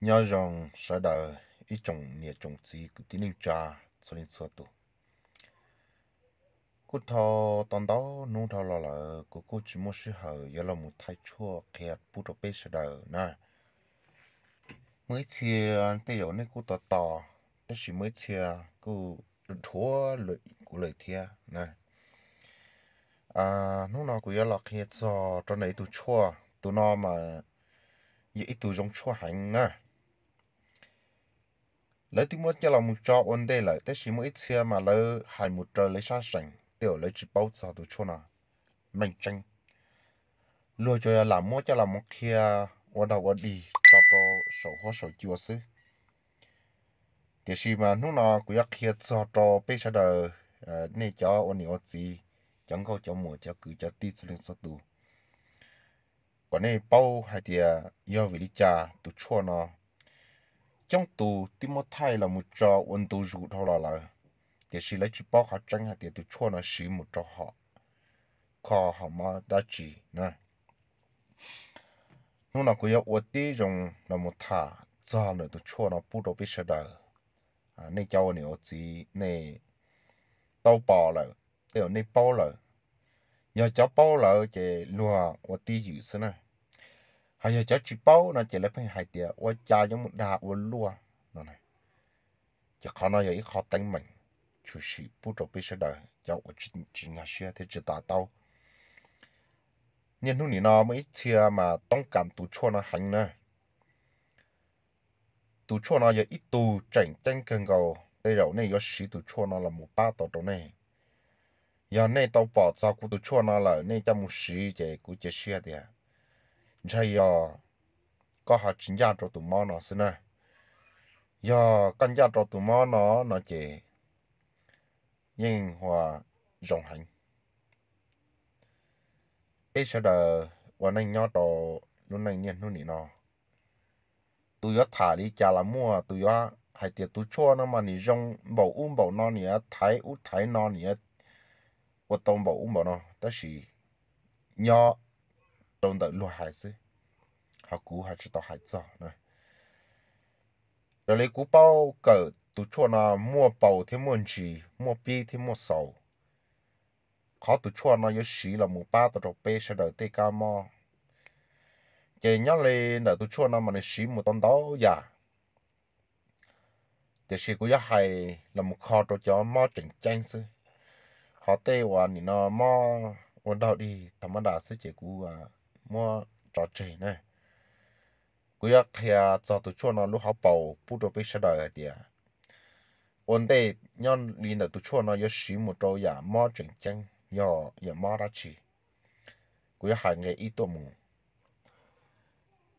nhớ rằng sẽ đợi ít trồng nhiệt trồng gì cũng tin linh trà cho nên sửa tụ cô thọ tòn đó nung thọ là là cô cô chỉ muốn sự hở giờ là một thái chua kẹt bút ở bên sẽ đợi nè mới chia tây yếu này cô tỏ tỏ tất chỉ mới chia cô thua lợi của lợi thia nè à nung nào cũng giờ là kẹt do cho này tụ chua tụ nó mà dễ tụ giống chua hành nè lấy tí mua cho lòng một chỗ ổn đây lại tới chỉ mỗi xe mà lấy hai một trò lấy xa sành tiểu lấy chỉ bao giờ tôi cho nào mình tranh lùi cho là mua cho lòng một kia ổn đầu ổn đi cho cho sổ hóa sổ chua xứ thì khi mà lúc nào cũng kia cho cho bây giờ đời ờ, nên cho ổn đi ổn gì chẳng có cho mua cho cứ cho đi số lượng số tù còn này bao hay thì do vì lý cha tôi cho nó trong tù Timothy là một trò quân tù rủ thôi là là để chỉ lấy chỉ bao họ tránh hạt để tụ chua nó xí một trò họ khó họ mà đã chỉ nè nó là cái yếu tí dùng là một thả cho nữa tụ chua nó bút đồ biết sợ đời à nên cháu này ở gì này tàu bò là đều nên bao là nhờ cháu bao là chỉ lùa ở tí dữ thế này hay là cháu chỉ bao nó chỉ là phải hai tiền và cha giống một đà lúa nó này chỉ khó nói vậy khó tính mình chủ sĩ bút đầu bây giờ đời cháu ở chính chính nhà xe thì chỉ đã tao nên lúc này nó mới chia mà tông cảm tụ chua nó hành nữa tụ chua nó giờ ít tụ chảnh chanh cần cầu đây rồi này có sĩ tụ chua nó là một ba tổ tổ này giờ này tao bỏ ra của tụ chua nó là này cho một sĩ chạy của chế xe thì à chạy yo có họ chính gia cho tụi mò nó xí nè yo con gia cho tụi mò nó nó chỉ nhưng hòa rộng hành ít sau đó và nên nhau trò lúc này nhiên lúc này nó tụi yo thả đi chả là mua tụi yo hay tiệt tụi cho nó mà nị rong bầu um bầu nó nị thái út thái nó nị hoạt động bầu um bầu nó đó là nhỏ đông đợi lúa hải sư họ cú hải chỉ tao hải cho rồi lấy cú bao cờ tụ chua nó mua bầu thêm mua gì mua bi thêm mua sầu khó tụ chua nó yếu xí là mua ba tụ bê sẽ đợi tê ca mò chỉ nhớ lên mà nó xí mua tông đó dạ thì xí cú yếu hay là một kho tụ chỉnh chanh sư họ tê hoàn nó mò quan đầu đi thầm đã sẽ chỉ cú mua trò chơi này cứ yak kia cho tụi chua nó lúc học bầu bút đồ bị sạt đời đi à ổn đây nhân lý là tụi chua nó yếu xí một trâu giả mò chân chân nhỏ nhỏ mò ra chỉ cứ hai ngày ít tổ mù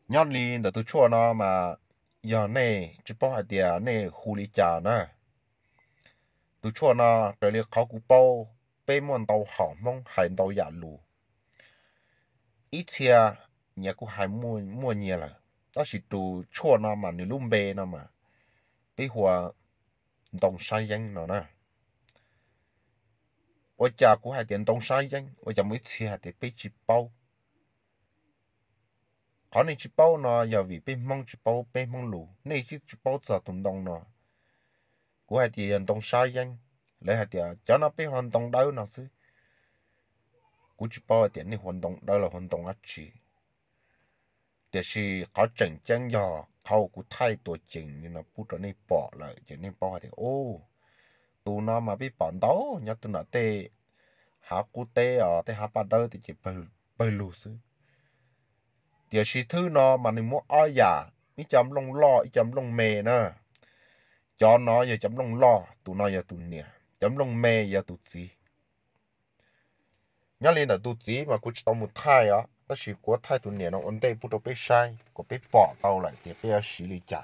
nhân lý là tụi chua nó mà giờ này chỉ bảo hạt địa này khu lý chả nè tụi chua nó rồi liệt khó cú bao bê mòn tàu hỏng mong hành tàu giả lù ít thia nhà cũng hay mua mua nhiều là đó chỉ tù chua nó mà nửa lùm bê mà bây hòa đồng sai danh nó nè ở cũng hay tiền đồng sai danh ở nhà mới hay tiền bây chỉ bao có nên chỉ bao nó giờ vì bên mong chỉ bao bên lù nên chỉ chỉ bao giờ tụng đồng nó cũng hay tiền đồng sai danh lại hay cho nó bên hoàn đồng đâu nó xứ cũng chỉ bao tiền hoạt động đó là hoạt động á chỉ để khi có chỉnh trang nhỏ khâu cũng thay nên là bút trở nên bỏ lại cho nên bao thì ô tụ nó mà bị bỏ đâu nhớ tụ nó tê hạ cụ tê ở tê hạ ba đâu thì chỉ bờ bờ lù xứ để khi thứ nó mà nên muốn ai giả ít chấm lông lo ít chấm lông mè nữa cho nó giờ chấm lông lo tụ nó giờ chấm mè nhớ lên là tu tí mà cũng tao một thai á ta chỉ có thai tu nè nó ổn định bút đâu biết sai có biết bỏ tao lại thì bây giờ xử lý trả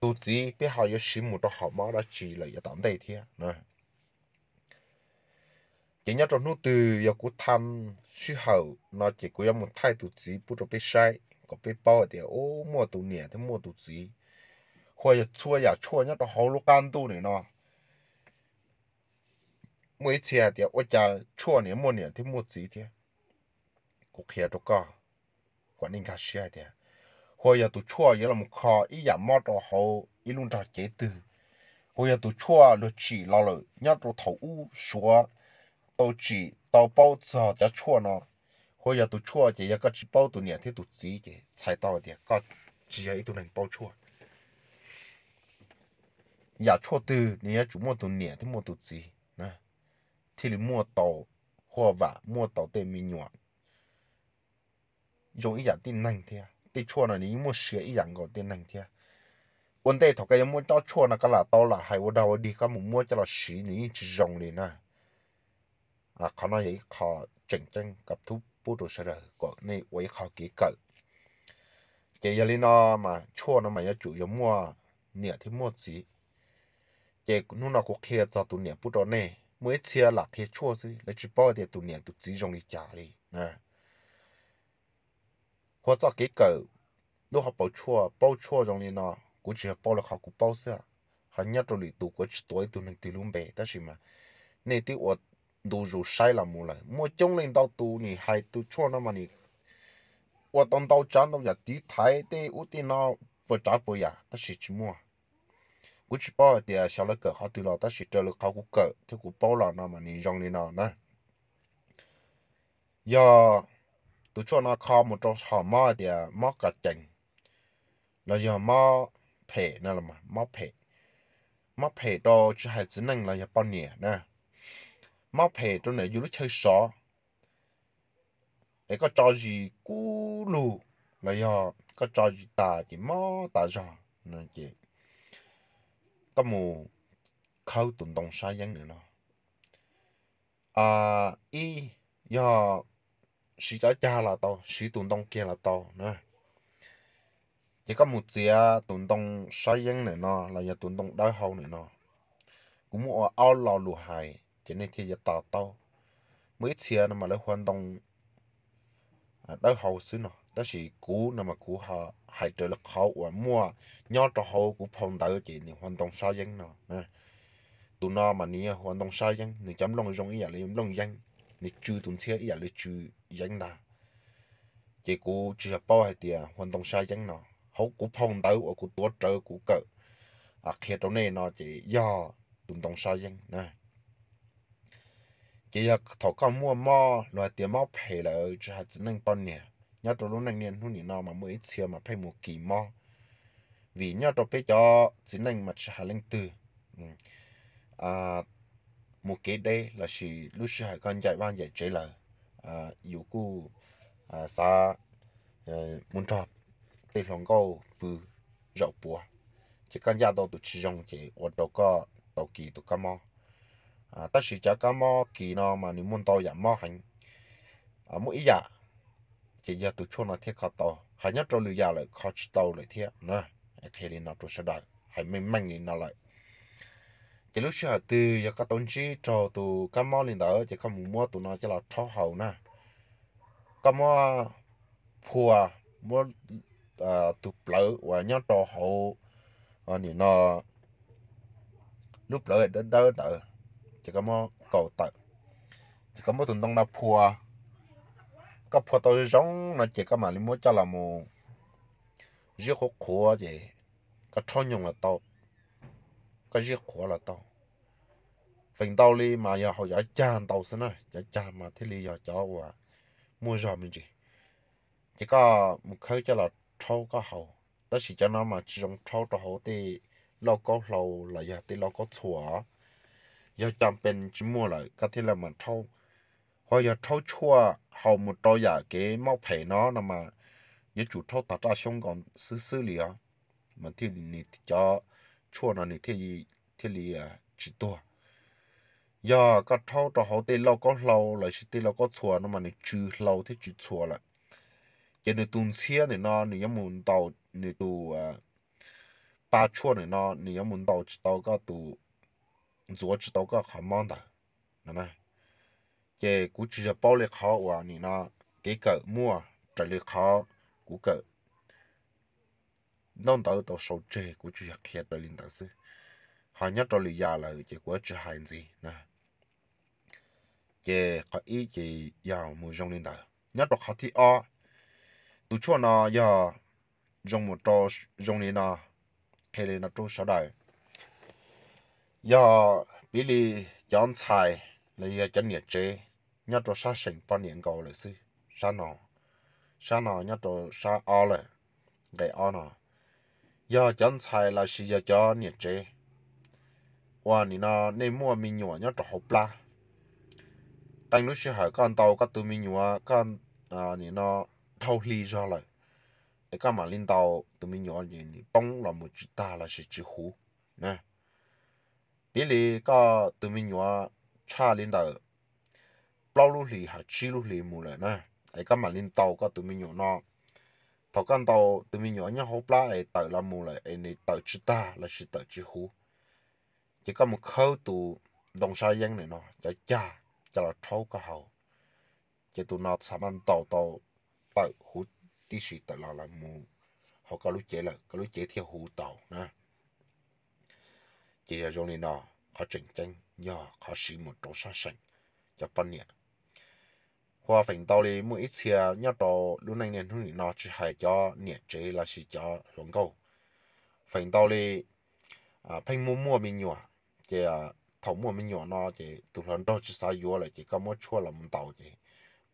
tu tí biết họ yêu xử một đó họ mà đã chỉ là yêu tạm đây thế nè chỉ nhớ trong nút từ yêu cũng tham sư hậu nó chỉ có một thai tu tí bút đâu biết sai có biết bỏ thì ô mua tu nè thì mua tu tí hoặc là chua ya dạ chua nhớ đó họ lúc ăn tu này nó 每次啊，我家初年末年的木子的，我看着个，我人家说的，我要读初也那么考，一样没着好，一路着解读，我要读初了起了了，人家头乌说，到起到包子好叫初呢，我要读初就要个去包读年的读子的，才到的，个只要一都能包初。也错对，你也做么多年的么多子。thì là mua tàu hoa và mua tàu tên mi nhọn dùng ý dạng tin nành thế tê chua là nếu mua sữa ý dạng gọi tin nành thế ổn tê thọc cái mua cho chua là cái là tao là hay vô đầu đi các mua cho là sữa nếu chỉ dùng liền à à khó nói vậy khó chỉnh chỉnh gặp thú bút đồ sờ gọi này với khó kỹ cẩn chỉ giờ lên nó mà chua nó mà giờ chủ yếu mua nhẹ thì mua gì chỉ lúc nào có kia cho tụi nhẹ bút đồ này mỗi chia là thế chua chứ là chỉ bao tiền tụ niệm tụ chỉ dùng đi trả đi à hoặc là cái cậu lúc họ bao chua bao chua dùng đi nó cũng chỉ bao là họ cũng bao xưa họ nhớ rồi thì tụ có chỉ tuổi tụ mình tụ luôn bé đó gì mà nên tụ ở đủ rồi sai là mua lại mua chung lên đâu tụ này hay tụ chua nó mà thì ở trong đâu chán đâu giờ tí thái tí út tí nó bỏ trả bỏ giả đó là chỉ mua cú chỉ bảo thì sau lúc cỡ họ từ lò ta chỉ trở lực họ cú cỡ thì cú bảo là nó mà nhìn rong lên nó nè giờ tụi cho nó khó một trong họ mò thì mò cả chừng rồi giờ mò phê nè là mà mò phê mò phê đó chỉ hai chỉ năng là giờ bao nhiêu nè mò phê đó này dù lúc chơi sọ cái có trò gì cú lù là giờ có trò gì ta chỉ mò ta rồi nè chị ta mù khâu tụng đồng sa dân nữa nó à y do sĩ cho cha là to sĩ tụng đồng kia là to nữa chỉ có một chia tụng đồng sa dân nữa nó là giờ tụng đồng đói hậu nữa nó cũng muốn ao lò lù hài chỉ nên thì giờ tào tao mấy chia mà lấy hoàn đồng à, đói hậu xứ nào đó là cú nằm mà cú họ hay trở là khó và mua nhớ cho họ cú phong tới chị thì hoàn toàn sai dân nó nè tụi nó mà nia hoàn toàn sai dân thì chấm lòng rong ý là lấy lòng dân thì chư tuần thế ý là lấy chư dân ta chỉ cú chỉ là bao hai tiền hoàn toàn sai dân nó họ cú phong tới của cú tuốt trở cú cỡ à khi trong này nó chỉ do tụi toàn sai dân nè chỉ là thọ con mua mò loại tiền mò phải là chỉ là chỉ năng bao nhiêu nhớ trâu lúc này niên hôn nhị nào mà mới chiều mà phải một kỳ mò vì nhớ trâu phải cho chỉ nên mà trả lên từ ừ. à một cái đây là sự lúc xưa con dạy văn dạy chế là à dụ cụ à xa muốn cho tây lòng câu vừa rộng bùa chỉ con gia đâu tụi chỉ dùng chỉ ở đâu có đầu kỳ tụi cá mò à tất chỉ cho cá mò kỳ nào mà nếu muốn tôi giảm mò hành à mỗi giờ chỉ giờ tụi chôn nó thiết khó to, hay nhất trâu lưu già lại khó chỉ tàu lại thiết nè thế thì nó tụi sẽ đại hay mình mạnh thì nó lại chỉ lúc xưa từ giờ các tổ chức cho tụi các mò lên đó chỉ không muốn mua tụi nó chỉ là tháo hậu nè các mò phua mua à tụi lỡ và nhớ trò hậu à ờ, thì nó lúc lỡ đỡ đỡ đỡ chỉ các mò cầu tợ chỉ các mò tụi đông là phua ก็พอตัวร้องนะเจ๊ก็มาลิมัวจะละมูเรียกขัวเจ๊ก็ท้องยงละโตก็เรียกขัวละโตสิ่งโตลีมาอย่าเขาอย่าจานโตซะนะอย่าจานมาที่ลีอย่าจ้าว่ามัวรอมจีเจ๊ก็มึงเคยจะละเท่าก็เขาแต่สิจะนำมาจีรงเท่าตัวเขาที่เราก็เราหลายอย่างที่เราก็ชัวอย่าจำเป็นจิมัวเลยก็ที่เราเหมือนเท่า họ giờ thâu chua hầu một đôi giả cái mao phải nó là mà nhớ chủ thâu tạt ra xong còn xứ xử lý à mà thì nị cho chua nó nị thì thì lý à chỉ tua giờ cái thâu cho họ tê lâu có lâu lại chỉ tê lâu có chua nó mà nị trừ lâu thì chú chua lại giờ nị tuần xe này nó này nị muốn tàu này tu à ba chua này nó này nị muốn tàu chỉ tàu cái tu rửa chỉ tàu cái khả mong đó nè chế cú chỉ là bao lệ khó và nị nó cái cỡ mua trở lệ khó cú cỡ nông tàu tàu sầu chế cú chỉ là kia trở lên tàu sư họ nhất trở lệ già là chế cú chỉ hai gì nè chế có ý chế giàu mua rong lên tàu nhất là khó thì o tụi chua nó giờ giống một trò giống lên nó hay lên nó trâu sau đời giờ bị lì chọn xài lấy à, chân nhiệt chế nhát cho sa sinh, bao nhiêu cầu là sư sa nọ sa nọ nhát cho sa o là cái o nọ giờ chân xài là sư giờ cho nhiệt chế và nị nó nên mua mình nhua nhát đồ hộp la tăng lúc sư hỏi con tàu các tụi mình nhua con à nị nó thâu ly ra lại cái cái mà linh tàu tụi mình nhua gì bông là một chữ ta là sự chữ hú nè bí lì có tụi mình nhua cha lên đầu bao lúc lì hạt chi lúc lì mù lại nè ai các mà lên tàu có tụi mình nhỏ nó tàu căn tàu tụi mình nhỏ nhau hộp lá ấy tàu làm mù lại ấy này tàu chỉ ta là chỉ tàu chỉ hú chỉ có một khâu tụ đồng sa dân này nó cho cha cho là thâu cả hậu chỉ tụi nó sắm ăn tàu tàu tàu hú tí sĩ tàu là là mù họ có lúc chế là có lúc chế theo hú tàu nè chỉ là trong này nó họ chỉnh chanh nhỏ khó sĩ một trâu xa sành cho bọn nhẹ hoa phình tao đi mỗi ít xe nhớ trò lúc này nên hướng nó chỉ hay cho nhẹ chế là chỉ cho lồng câu phình tao đi à phanh mua mua mình nhỏ à, thầu mua mình nhỏ nó chỉ tụi lần đó chỉ sai vô lại chỉ có mua chua là mình tàu chỉ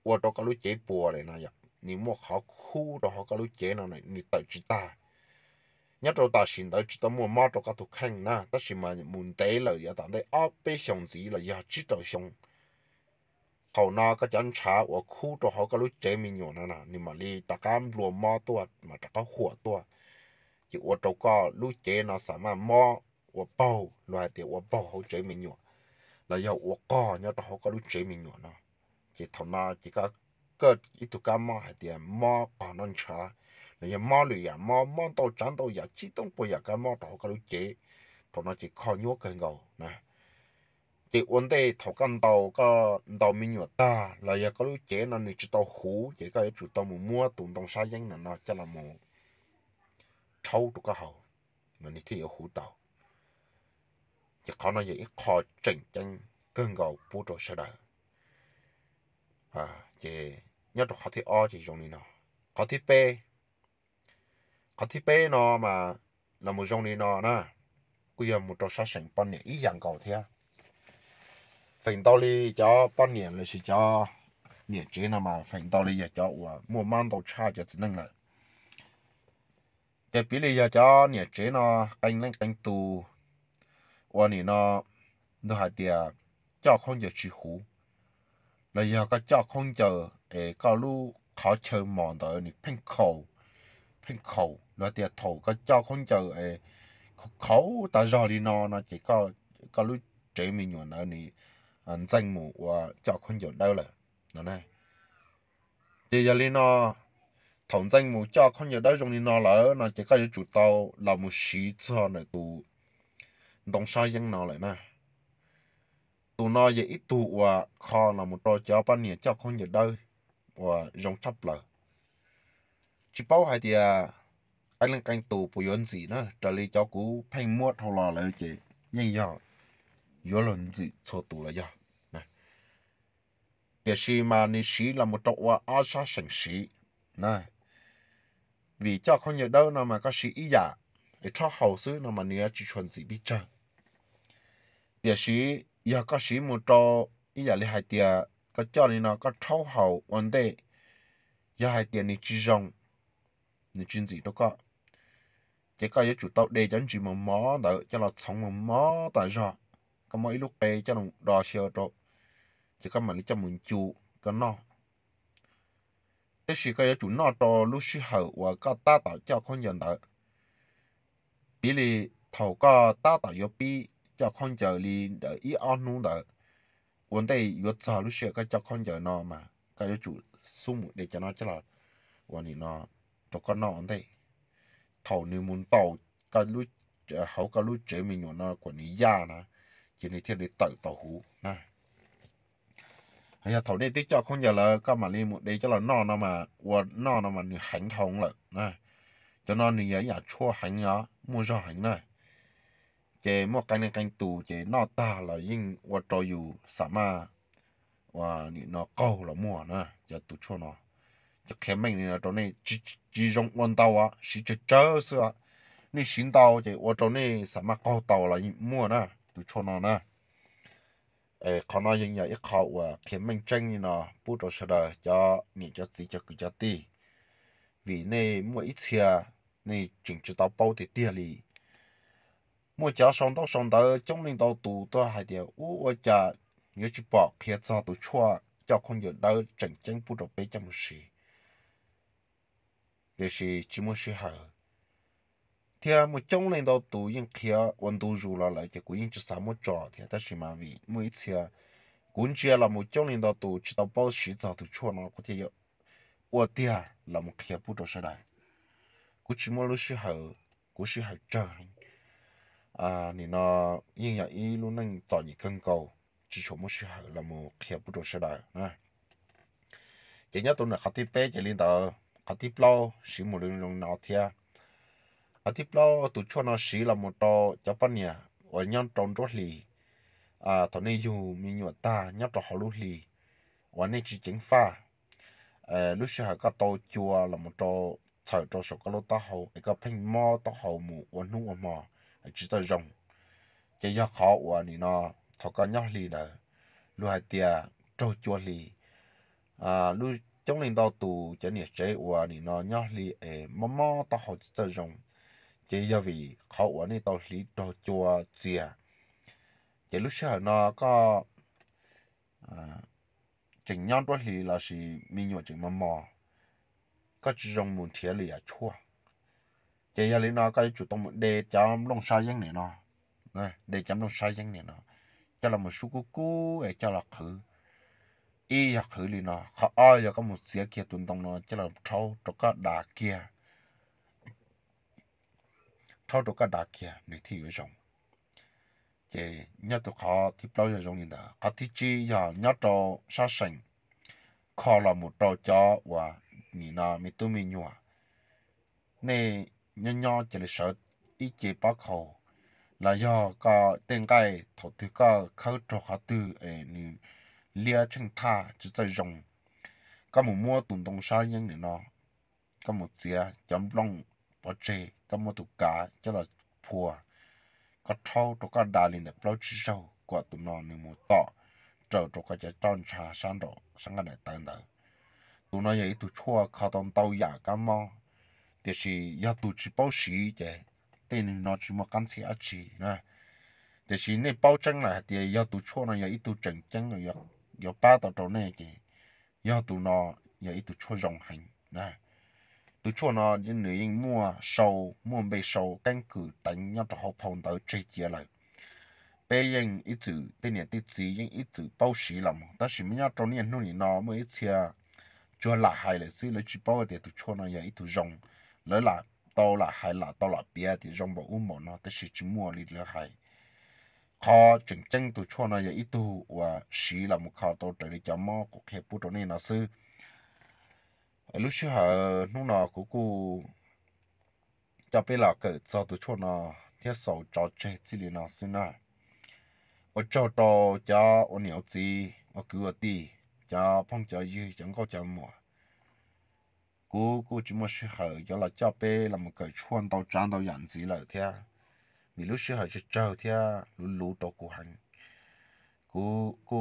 qua đó có lúc chế bùa này nè nhỉ dạ. nếu mua khó khu đó có lúc chế nào này nếu tự chỉ ta nhớ trâu ta xin tới chỉ tao mua mát trâu cá tu khăn na ta xin mà muốn tế là giờ tạm đây áp bê xong gì là giờ chỉ trâu xong hầu na cái chân chả ở khu trâu họ cái lối chế mình nhổ nè nè mà đi ta cam lùa mò tua mà ta có hủa tua chỉ ở trâu có lối chế nó sao mà mò ở bao loài tiểu ở bao họ chế mình nhổ là giờ ở co nhớ trâu họ cái lối chế mình nhổ nè chỉ thầu na chỉ có cái ít tu cam mò hay tiền mò còn non chả giờ mò lì giờ à, mò mò tàu trắng tàu giờ chỉ tông bây giờ à, cái mò tàu cái lúc chế tụi nó chỉ khó nhúa cái ngầu nè chỉ vấn đề thầu căn tàu có tàu mình nhúa ta là giờ cái lúc chế nó nên chỉ tàu hú chỉ cái chủ tàu mù mua tụi tàu sai danh là nó chắc là mù trâu tụi cái hậu mà nên thấy ở hú tàu chỉ khó nó giờ ít khó chỉnh chân cơn ngầu bù trội sơ đời à chỉ nhớ được khó thì o chỉ dùng đi nó khó thì p อันที่เป็นเนาะมาเราไม่จงนี่เนาะนะกูยังไม่ต้องใช้สิ่งปนเนี่ยอีอย่างเก่าเท่าสิ่งตัวนี้จะปนเนี่ยเลยสิจะเนี่ยเจนะมาสิ่งตัวนี้จะว่ามัวมันต้องใช้จะนั่งเลยแต่ปีนี้จะเนี่ยเจนะกันนั่งกันตูวันนี้เนาะดูหาเดียเจ้าคงจะชิหูแล้วยังก็เจ้าคงจะเอ๋ก็รู้เขาเชิญมองตัวนี่เพ่งเขา phên khẩu nó tiệt thổ có cho không chờ ấy ờ, khẩu ta do đi nó nó chỉ có có lúc chế mình nhuận ở này anh danh mù và ờ, cho không chờ đâu là nó này chỉ giờ đi nó thằng danh mù cho không chờ đâu trong đi nó lỡ nó chỉ có chủ tàu là một sĩ cho này tụ đồng sai dân nó lại nè tụ nó vậy ít tụ và ờ, kho là một trò cho bao nhiêu cho không giờ đâu và giống sắp lại chỉ bảo hai thì anh lên canh tù bù yến gì nữa trở lại cháu cú phanh mua thâu lò lại chị nhưng giờ yếu lần gì cho tù là giờ này biệt sĩ mà ni sĩ là một trong hoa áo sa sành sĩ này vì cho không nhớ đâu nào mà có sĩ ý giả dạ, để cho hậu sư nào mà nhớ chỉ chuẩn gì biết chưa địa sĩ giờ dạ có sĩ một trò ý giả dạ lấy hai tiền có cho nên nó có thâu hậu vấn đề giờ hai tiền này chỉ rồng 你 chuyện gì đâu có chỉ có những chủ tàu đề chẳng chỉ mà mó đó cho là sống mà mó tại rõ có mỗi lúc đề cho nó đò xe đó chỉ có mà lấy mình chủ cái nó tức là có chủ nó đó lúc sư hậu và có ta cho con nhận đó bí lì thầu có ta tạo yếu bí cho con chờ lì đỡ ý on luôn vấn đề yếu giờ lúc sư có cho con chờ nó mà có chủ sung để cho nó cho là vấn đề nó ตัวก็นอนได้ถอนิมุนต่อก็รู้เขาก็รู้เจมิงอยู่นะกว่านี้ยากนะยินดีที่ได้ต่อต่อหูนะเฮ้ยถอนี่ที่เจ้าคงอย่าละก็มาลีมุดเดี๋ยวจะเรานอนนะมาว่านอนนะมันหันทองเลยนะจะนอนนี่อย่าอย่าชั่วหันเงามั่วชั่วหันเลยเจมั่วกันในกันตูเจนอตาเรายิ่งว่าตัวอยู่สามารถว่านี่นอเก้าเรามั่วนะจะตุชั่วนอ这开门呢，找你集集中弯道啊，是这这是啊，你行道就我找你什么高道了，么呢，就错了呢。诶，看那人家一考啊，开门真呢，不就是的，叫你叫自己给叫地，为呢每一次啊，你只知道包的店里。我家上到上到中领导都都还的，我我家有去包开早都错，叫空就到正经不着北京事。就是寂寞时候。thì một trong lần đầu tụ những kia quan tụ dù lại cái cũng chỉ sao một trò thì ta chỉ mà vì mỗi 次 cũng chỉ là một trong lần đầu tụ chỉ tao bao sĩ giáo tụ chua nó có thể có ủa thì là một kia bút đồ chỉ một lúc sự hậu cũng sự à nên nó nhưng mà ý luôn nên tạo những cân cầu chỉ chỗ một sự hậu là một kia bút đồ chỉ nhớ tụi nó khát bé chỉ liên tao à tiếp lâu sĩ một lượng lượng nào thia à tiếp lâu tụi cho nó sĩ là một trò cho bắn nhà ở nhân trồng rốt lì à thọ này dù mình nhọ ta nhấp cho họ lúc lì ở này chỉ chính pha à lúc xưa họ có tàu chùa là một trò thời cho số cái lô ta hậu cái cái phanh mò tao hậu mù ở nu ở mò chỉ tới rồng chỉ do khó và này nó thọ cái nhóc lì đó lúc hai tia trâu chùa lì à lúc trong lần đầu tù chỉ nhớ chế và nị nọ nhớ li ế mò mò ta học chơi rồng chỉ do vì khẩu quá nên tao lý đồ chùa chia chỉ lúc xưa nó có à, chỉnh nhau đó thì là gì minh nhớ chỉnh mò mò có rồng muốn thiệt là chua chỉ do lý nó có chủ động để chăm lông sai giang này nọ để chăm lông sai giang này nọ cho là một số cú cú để cho là khử ý ya khử li nó khó ai ya có một xía kia tuần tông nó chứ là trâu trâu cá đà kia trâu trâu cá đà kia người thì người rồng chế nhớ tụ khó thì bao giờ rồng nhìn đó khó thì chỉ ya nhớ trâu sát sành khó là một trâu chó và nhìn nó mi tu mi nhua nè nhớ nhớ chỉ là sợ ý chế bao khổ là do có tên cái thổ thứ có khâu trâu khó tư ấy lia chân tha chỉ tại rồng có một mua tụng đông sa nhân nữa nó có một tia chấm long bỏ chê có một tụ cá cho là phùa có thâu cho có đà lên được lâu chi sâu của tụi nó nên một tọ trở cho có trái tròn trà sang độ sang cái này tận đó tụi nó vậy tụi chua khó tông tàu giả cá mò thì chỉ giờ tụi chỉ bao sĩ chứ tên nó chỉ một căn xe chứ, nè thì chỉ nên bảo chân là thì giờ tụi chua nó vậy tụi chân chân rồi giờ ba tàu trâu này chị giờ tụi nó giờ ít tụi chua rồng hành nè tụi chua nó những người yên mua sầu mua bê sầu căn cứ tánh nhau trò hộp hồng tới chơi chia lại bê yên ít chữ tên nhà tiết gì yên ít chữ bao xí lắm ta chỉ mới nhau trâu niên nuôi nó mới ít chia chua là hay là xí lấy chỉ bao để tụi chua nó giờ ít tụi rồng lấy là tao là hay là tao là bia thì rồng bảo uống bọn nó ta chỉ chỉ mua lít là hay khó chân chân tụ cho nó vậy tu và xí là một khó tổ trợ để cho mò có hiệp bút này nó sư lúc xưa họ lúc nào cũng cụ cho bây là cái cho tụ cho nó thiết sầu cho chơi chỉ là nó sư nè ở cho đồ cho ở nhiều gì ở cửa đi cho phong cho dư chẳng có cho mua cô cô chỉ muốn sư hở cho là cho bây là một cỡ chuan tàu trang tàu nhận gì lợi thế à vì lúc xưa họ sẽ trao thì lũ lũ tàu của hắn cú cú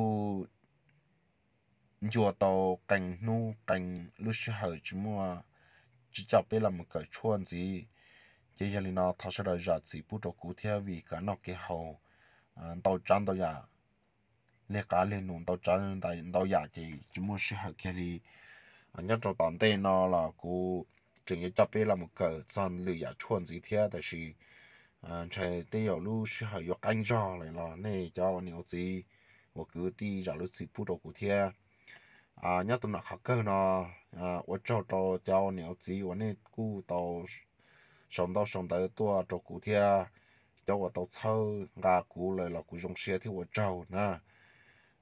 chùa tàu cảnh nu cảnh lúc xưa họ chỉ mua chỉ chọc bé làm một cái chuồn gì chỉ cho nên nó thao sẽ đợi giờ chỉ bút tàu cú thì vì cả nó cái hậu tàu trắng tàu giả lẽ cả lên nụ tàu trắng tàu tàu giả thì chỉ mua sẽ họ kia thì à, nhất trong tạm tên nó là cú 整个这边那么个咱留下穿这天，但是。chạy tây ở lu sư hào yo canh cho này là nè cho nhiều gì và cứ đi ra lu sư phụ đồ của thia à nhớ tụi nó khắc cơ nó à ở cho cho cho nhiều gì và này cú tàu sống tàu sống tới tua đồ của thia cho và tàu sâu gà cú lại là cú dùng xe thì ở trâu nè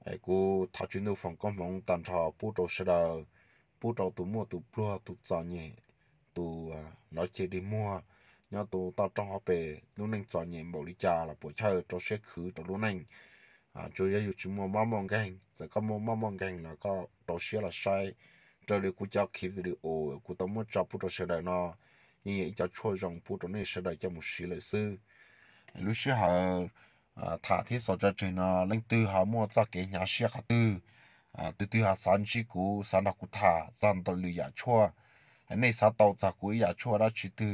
ai cú thảo chuyên đồ phòng công phòng, tàn trò phụ đồ sơ đờ phụ đồ tụ mua tụ plua tụ cho nhẹ tụ nói chuyện đi mua nhớ tổ tao trong họ về lúc nãy chọn nhẹ bộ lý trà là buổi chơi cho sẽ khứ cho lúc nãy à chủ yếu chúng mua mắm măng gan giờ có mua mắm măng gang là có đồ sẽ là sai trở được cú cho khí từ ô cú tao muốn cho phụ đồ sẽ đời nó nhưng vậy cho trôi rằng phụ đồ này sẽ đời cho một xí lợi sư lúc xưa họ à, thả thế sao cho chơi nó lên từ họ mua cho cái nhà xe họ à tư tư họ sản chỉ cú sản họ cú thả sản tao lưu giả chua này sao tàu giả cú giả chua đó chỉ tư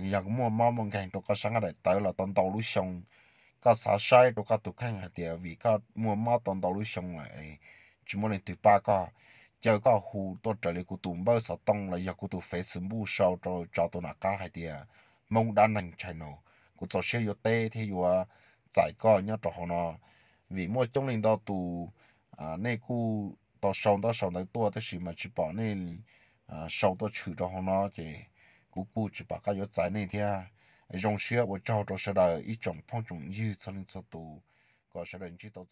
giờ cũng mua mua mong hàng tụi có sáng lại tới là tận đầu lúc xong có xả sai tụi có tụi khăn hạt địa vì có mua mua tận đầu lúc xong lại chỉ muốn lên từ ba co giờ có hù tôi trở lại của tụi bao sợ tông là giờ cái tụi phải sớm bu sau rồi cho tụi nãy cá hạt địa mong đã nành chạy nổ của tôi xe vô tê thì vô à, giải co nhớ trò họ nó vì mua trong linh đó tụ, à nên cu tao sống tao sống này tua tới gì mà chỉ bỏ nên à sống tao chửi cho họ nó chứ 姑过去把家要在那天，一种血，我只着多杀了一种，放一种血才能杀多，过血人只多